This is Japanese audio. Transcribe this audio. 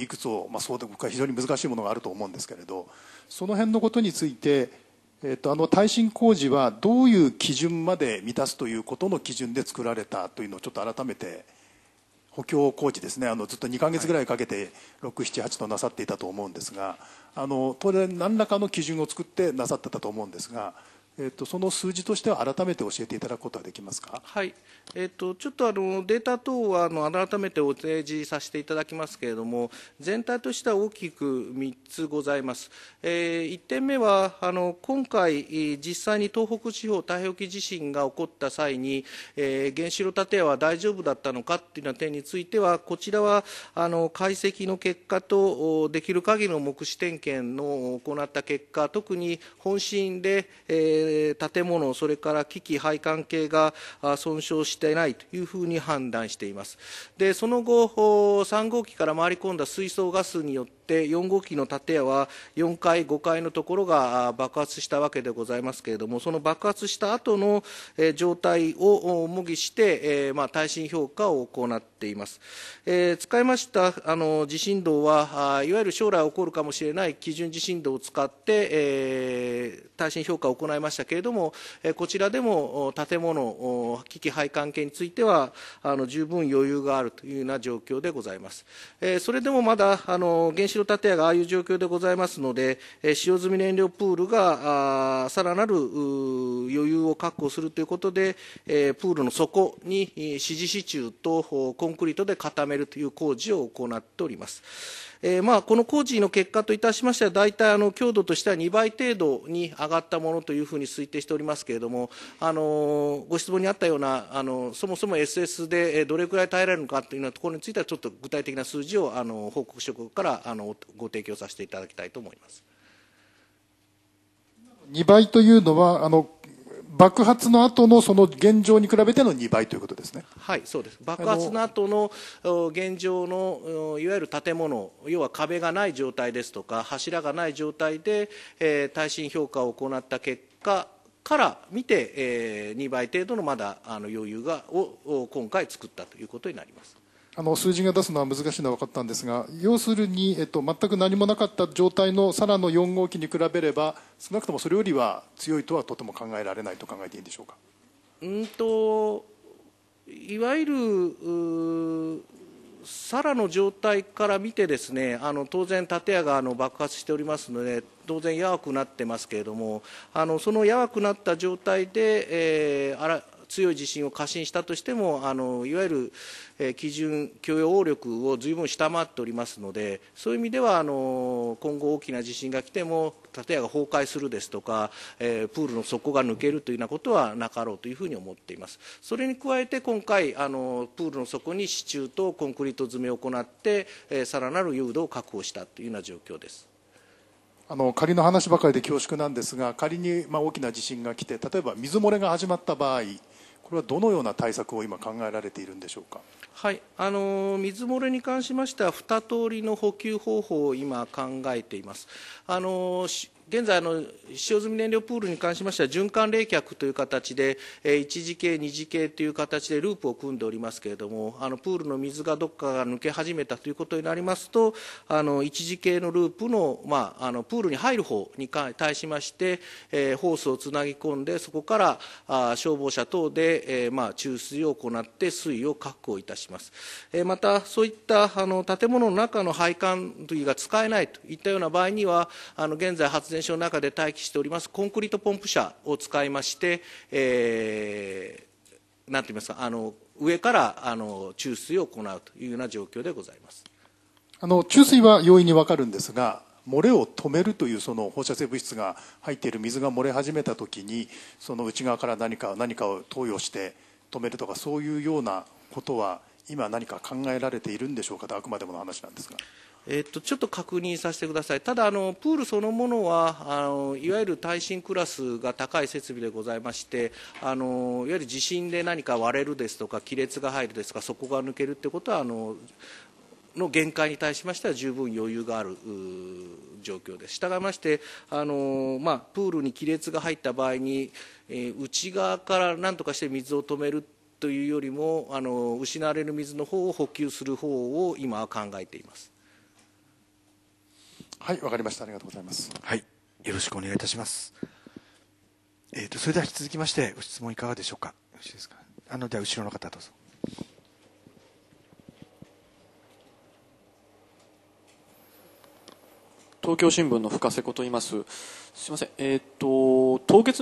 いくつを、まあ、総督か非常に難しいものがあると思うんですけれどその辺のことについて、えー、っと、あの耐震工事はどういう基準まで満たすということの基準で作られたというのをちょっと改めて補強工事ですねあのずっと2か月ぐらいかけて678となさっていたと思うんですがあの当然何らかの基準を作ってなさってたと思うんですが。えっと、その数字としては改めて教えていただくことはできますか、はいえっと、とちょっとあのデータ等はあの改めてお提示させていただきますけれども全体としては大きく3つございます、えー、1点目はあの今回実際に東北地方太平洋沖地震が起こった際に、えー、原子炉建屋は大丈夫だったのかというような点についてはこちらはあの解析の結果とできる限りの目視点検の行った結果特に本震で、えーえー、建物、それから機器、配管系が損傷していないというふうに判断しています。でその後3号機から回り込んだ水素ガスによってって4号機の建屋は4階、5階のところが爆発したわけでございますけれどもその爆発した後の状態を模擬して、まあ、耐震評価を行っています。えー、使いましたあの地震動はいわゆる将来起こるかもしれない基準地震動を使って、えー、耐震評価を行いましたけれども、えこちらでも建物危機配管系についてはあの十分余裕があるというような状況でございます。えー、それでもまだあの原子建屋がああいう状況でございますので、え使用済み燃料プールがさらなる余裕を確保するということで、えプールの底に指示支柱とコンクリートで固めるという工事を行っております。えー、まあ、この工事の結果といたしましては、大体あの強度としては2倍程度に上がったものというふうに推定しておりますけれども、あのご質問にあったようなあの、そもそも SS でどれくらい耐えられるのかというところについては、ちょっと具体的な数字をあの報告書からあのご提供させていただきたいと思います。2倍というのはあの爆発の後のその現状に比べての2倍ということですね。はい、そうです。爆発の後の現状のいわゆる建物、要は壁がない状態ですとか柱がない状態で、えー、耐震評価を行った結果から見て、えー、2倍程度のまだあの余裕がを今回作ったということになります。あの数字が出すのは難しいのは分かったんですが要するに、えっと、全く何もなかった状態のサラの4号機に比べれば少なくともそれよりは強いとはとても考えられないと考えていいんでしょうか。うんといわゆるサラの状態から見てですねあの当然、建屋があの爆発しておりますので当然、やわくなってますけれどもあのそのやわくなった状態で、えー、あら強い地震を過信したとしてもあのいわゆる、えー、基準許容力を随分下回っておりますのでそういう意味ではあの今後大きな地震が来ても建屋が崩壊するですとか、えー、プールの底が抜けるというようなことはなかろうというふうに思っていますそれに加えて今回あのプールの底に支柱とコンクリート詰めを行って、えー、さらなる誘導を確保したというような状況ですあの仮の話ばかりで恐縮なんですが仮にまあ大きな地震が来て例えば水漏れが始まった場合これはどのような対策を今考えられているんでしょうか。はい、あの水漏れに関しましては2通りの補給方法を今考えています。あの現在の、使用済み燃料プールに関しましては、循環冷却という形で、1次系、2次系という形でループを組んでおりますけれども、あのプールの水がどこかが抜け始めたということになりますと、あの1次系のループの,、まあ、あのプールに入る方に対しまして、えー、ホースをつなぎ込んで、そこからあ消防車等で、えーまあ、注水を行って、水位を確保いたします。えー、また、そういったあの建物の中の配管類が使えないといったような場合には、あの現在発電全焼の中で待機しておりますコンクリートポンプ車を使いまして、えー、なんて言いますかあの上からあの注水を行うというような状況でございますあの注水は容易に分かるんですが漏れを止めるというその放射性物質が入っている水が漏れ始めた時にその内側から何か何かを投与して止めるとかそういうようなことは今何か考えられているんでしょうかとあくまでもの話なんですが。えっと、ちょっと確認させてください、ただあの、プールそのものはあの、いわゆる耐震クラスが高い設備でございましてあの、いわゆる地震で何か割れるですとか、亀裂が入るですとか、底が抜けるということはあの、の限界に対しましては十分余裕がある状況です。したがいましてあの、まあ、プールに亀裂が入った場合に、えー、内側から何とかして水を止めるというよりもあの失われる水の方を補給する方を今は考えています。はいわかりましたありがとうございますはいよろしくお願いいたしますえっ、ー、とそれでは引き続きましてご質問いかがでしょうかよろしいですかあのでは後ろの方どうぞ東京新聞の深瀬子と言います。すみません。えっ、ー、と、凍結